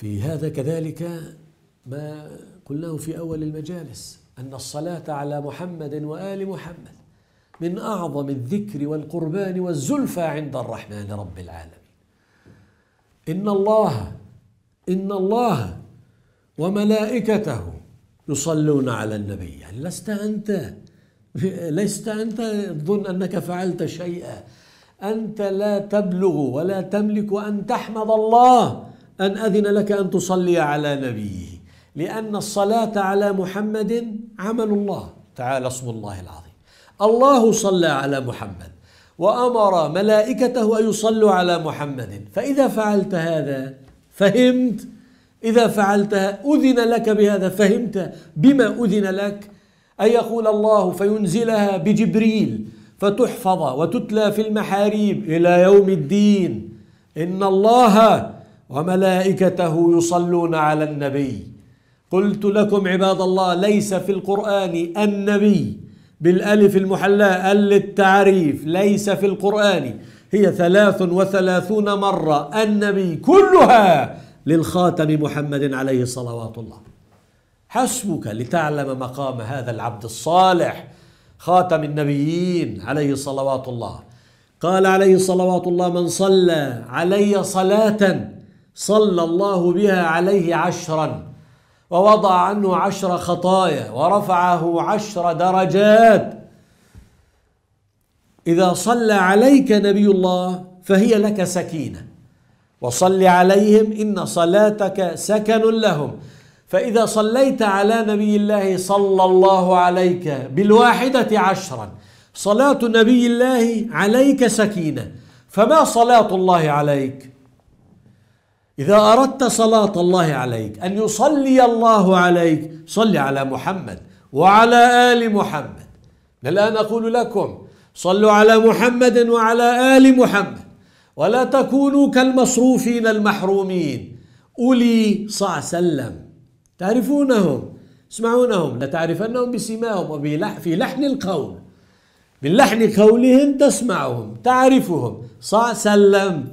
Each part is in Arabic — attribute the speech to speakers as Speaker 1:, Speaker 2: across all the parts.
Speaker 1: في هذا كذلك ما قلناه في أول المجالس أن الصلاة على محمد وآل محمد من أعظم الذكر والقربان والزلفى عند الرحمن رب العالمين إن الله إن الله وملائكته يصلون على النبي يعني لست أنت لست أنت تظن أنك فعلت شيئا أنت لا تبلغ ولا تملك أن تحمد الله أن أذن لك أن تصلي على نبيه لأن الصلاة على محمد عمل الله تعالى اسم الله العظيم الله صلى على محمد وأمر ملائكته أن يصلوا على محمد فإذا فعلت هذا فهمت إذا فعلت أذن لك بهذا فهمت بما أذن لك أن يقول الله فينزلها بجبريل فتحفظ وتتلى في المحاريب إلى يوم الدين إن الله وملائكته يصلون على النبي قلت لكم عباد الله ليس في القرآن النبي بالألف المحلاة للتعريف ليس في القرآن هي ثلاث وثلاثون مرة النبي كلها للخاتم محمد عليه صلوات الله حسبك لتعلم مقام هذا العبد الصالح خاتم النبيين عليه صلوات الله قال عليه صلوات الله من صلى علي صلاة صلى الله بها عليه عشرا ووضع عنه عشر خطايا ورفعه عشر درجات إذا صلى عليك نبي الله فهي لك سكينة وصل عليهم إن صلاتك سكن لهم فإذا صليت على نبي الله صلى الله عليك بالواحدة عشرا صلاة نبي الله عليك سكينة فما صلاة الله عليك إذا أردت صلاة الله عليك أن يصلي الله عليك صل على محمد وعلى آل محمد الآن أقول لكم صلوا على محمد وعلى آل محمد ولا تكونوا كالمصروفين المحرومين أولي صع سلم تعرفونهم تسمعونهم لتعرفنهم بسماهم وفي لحن القول من لحن قولهم تسمعهم تعرفهم صع سلم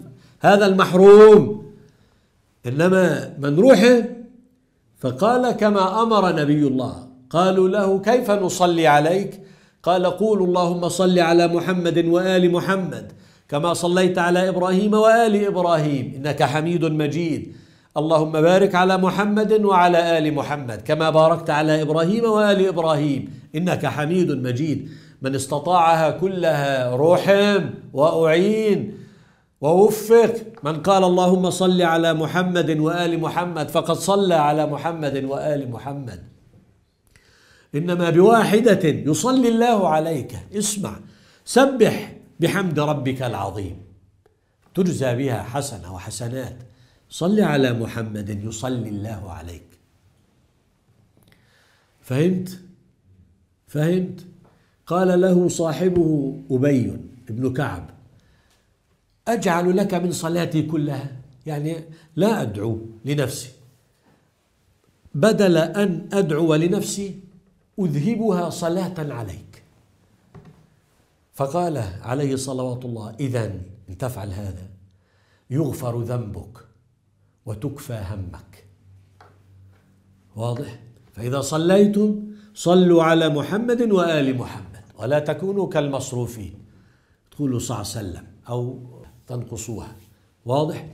Speaker 1: هذا المحروم إنما من روحه فقال كما أمر نبي الله قالوا له كيف نصلي عليك قال قولوا اللهم صل على محمد وآل محمد كما صليت على إبراهيم وآل إبراهيم إنك حميد مجيد اللهم بارك على محمد وعلى آل محمد كما باركت على إبراهيم وآل إبراهيم إنك حميد مجيد من استطاعها كلها رحم وأعين ووفق من قال اللهم صل على محمد وآل محمد فقد صلى على محمد وآل محمد إنما بواحدة يصلي الله عليك اسمع سبح بحمد ربك العظيم تجزى بها حسنة وحسنات صل على محمد يصلي الله عليك فهمت فهمت قال له صاحبه أبي بن كعب أجعل لك من صلاتي كلها يعني لا أدعو لنفسي بدل أن أدعو لنفسي أذهبها صلاة عليك فقال عليه صلوات الله إذا إن تفعل هذا يغفر ذنبك وتكفى همك واضح فإذا صليتم صلوا على محمد وآل محمد ولا تكونوا كالمصروفين تقولوا صلى الله عليه وسلم أو تنقصوها واضح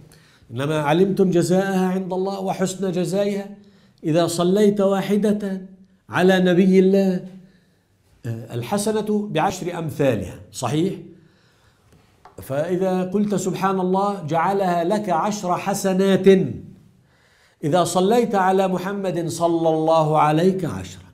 Speaker 1: إنما علمتم جزاءها عند الله وحسن جزائها إذا صليت واحدة على نبي الله آه، الحسنة بعشر أمثالها صحيح فإذا قلت سبحان الله جعلها لك عشر حسنات إذا صليت على محمد صلى الله عليك عشرا